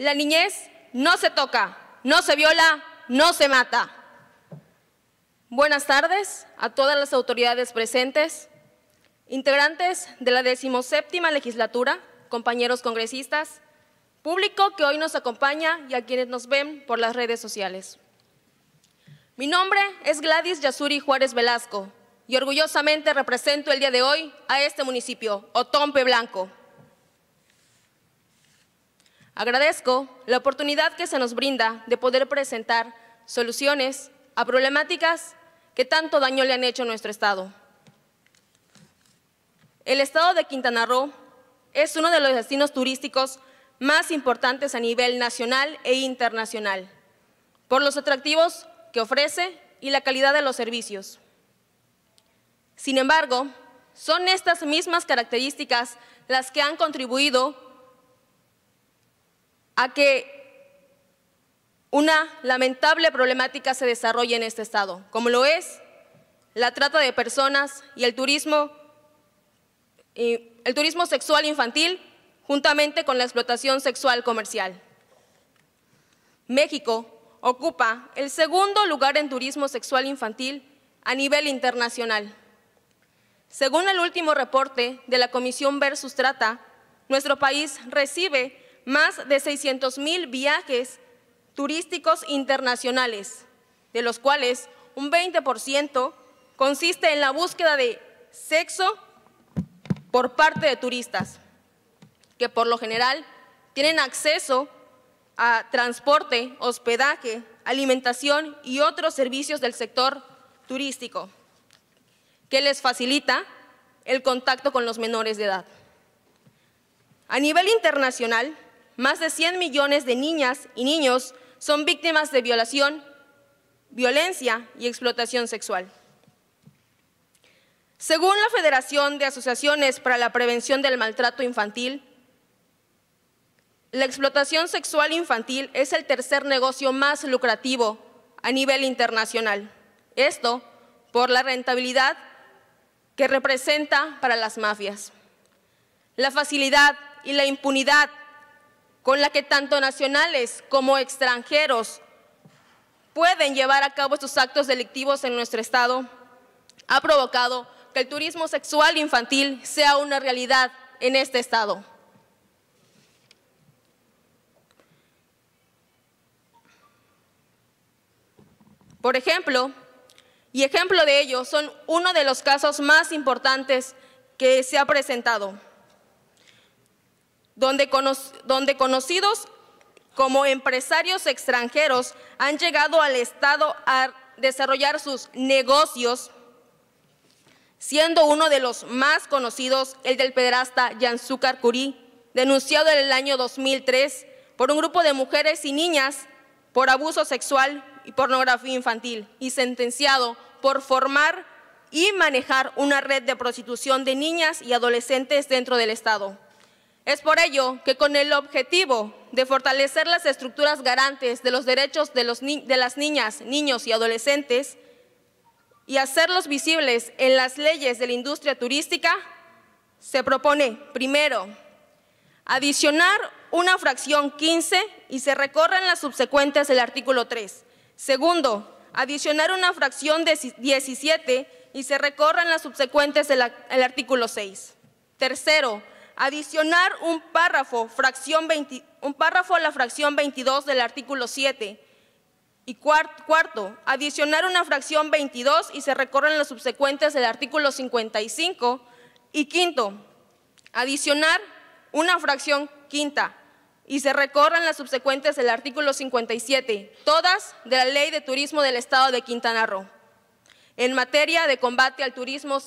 La niñez no se toca, no se viola, no se mata. Buenas tardes a todas las autoridades presentes, integrantes de la decimoséptima legislatura, compañeros congresistas, público que hoy nos acompaña y a quienes nos ven por las redes sociales. Mi nombre es Gladys Yasuri Juárez Velasco y orgullosamente represento el día de hoy a este municipio, Otompe Blanco. Agradezco la oportunidad que se nos brinda de poder presentar soluciones a problemáticas que tanto daño le han hecho a nuestro Estado. El Estado de Quintana Roo es uno de los destinos turísticos más importantes a nivel nacional e internacional, por los atractivos que ofrece y la calidad de los servicios. Sin embargo, son estas mismas características las que han contribuido a que una lamentable problemática se desarrolle en este estado, como lo es la trata de personas y el turismo, y el turismo sexual infantil, juntamente con la explotación sexual comercial. México ocupa el segundo lugar en turismo sexual infantil a nivel internacional. Según el último reporte de la Comisión Versus Trata, nuestro país recibe más de 600 mil viajes turísticos internacionales, de los cuales un 20% consiste en la búsqueda de sexo por parte de turistas, que por lo general tienen acceso a transporte, hospedaje, alimentación y otros servicios del sector turístico, que les facilita el contacto con los menores de edad. A nivel internacional, más de 100 millones de niñas y niños son víctimas de violación, violencia y explotación sexual. Según la Federación de Asociaciones para la Prevención del Maltrato Infantil, la explotación sexual infantil es el tercer negocio más lucrativo a nivel internacional. Esto por la rentabilidad que representa para las mafias. La facilidad y la impunidad con la que tanto nacionales como extranjeros pueden llevar a cabo estos actos delictivos en nuestro Estado, ha provocado que el turismo sexual infantil sea una realidad en este Estado. Por ejemplo, y ejemplo de ello son uno de los casos más importantes que se ha presentado donde, conocidos como empresarios extranjeros han llegado al Estado a desarrollar sus negocios, siendo uno de los más conocidos el del pederasta Yanzúcar Curí, denunciado en el año 2003 por un grupo de mujeres y niñas por abuso sexual y pornografía infantil y sentenciado por formar y manejar una red de prostitución de niñas y adolescentes dentro del Estado. Es por ello que con el objetivo de fortalecer las estructuras garantes de los derechos de, las niñas, niños y adolescentes y hacerlos visibles en las leyes de la industria turística, se propone, primero, adicionar una fracción 15 y se recorran las subsecuentes del artículo 3. Segundo, adicionar una fracción 17 y se recorran las subsecuentes del artículo 6. Tercero, adicionar un párrafo, fracción un párrafo a la fracción 22 del artículo 7. Y cuarto, adicionar una fracción 22 y se recorren las subsecuentes del artículo 55. Y quinto, adicionar una fracción quinta y se recorren las subsecuentes del artículo 57, todas de la Ley de Turismo del Estado de Quintana Roo, en materia de combate al turismo,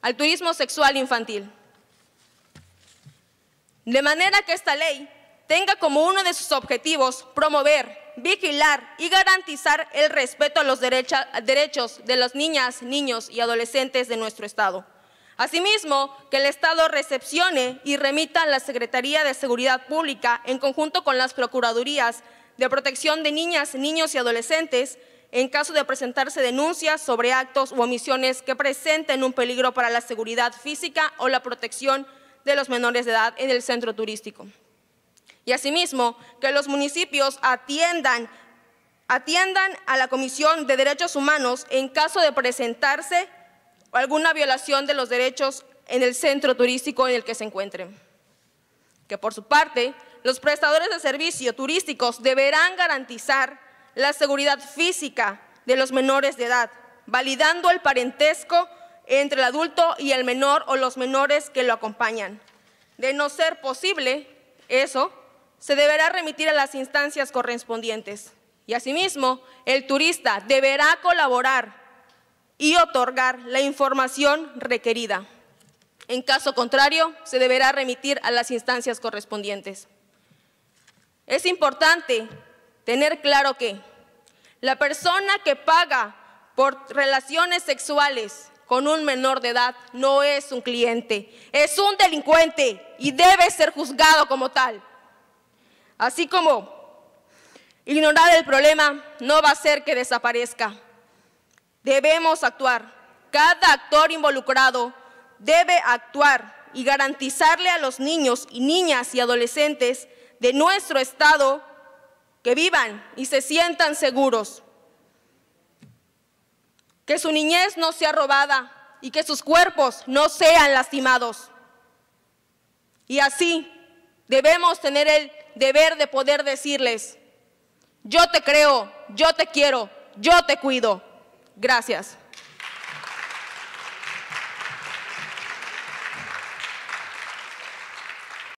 al turismo sexual infantil. De manera que esta ley tenga como uno de sus objetivos promover, vigilar y garantizar el respeto a los derechos de las niñas, niños y adolescentes de nuestro Estado. Asimismo, que el Estado recepcione y remita a la Secretaría de Seguridad Pública, en conjunto con las Procuradurías de Protección de Niñas, Niños y Adolescentes, en caso de presentarse denuncias sobre actos u omisiones que presenten un peligro para la seguridad física o la protección de los menores de edad en el centro turístico. Y asimismo, que los municipios atiendan, a la Comisión de Derechos Humanos en caso de presentarse alguna violación de los derechos en el centro turístico en el que se encuentren. Que por su parte, los prestadores de servicios turísticos deberán garantizar la seguridad física de los menores de edad, validando el parentesco entre el adulto y el menor o los menores que lo acompañan. De no ser posible eso, se deberá remitir a las instancias correspondientes. Y asimismo, el turista deberá colaborar y otorgar la información requerida. En caso contrario, se deberá remitir a las instancias correspondientes. Es importante tener claro que la persona que paga por relaciones sexuales con un menor de edad no es un cliente, es un delincuente y debe ser juzgado como tal. Así como ignorar el problema no va a hacer que desaparezca. Debemos actuar. Cada actor involucrado debe actuar y garantizarle a los niños y niñas y adolescentes de nuestro Estado que vivan y se sientan seguros que su niñez no sea robada y que sus cuerpos no sean lastimados. Y así debemos tener el deber de poder decirles, yo te creo, yo te quiero, yo te cuido. Gracias.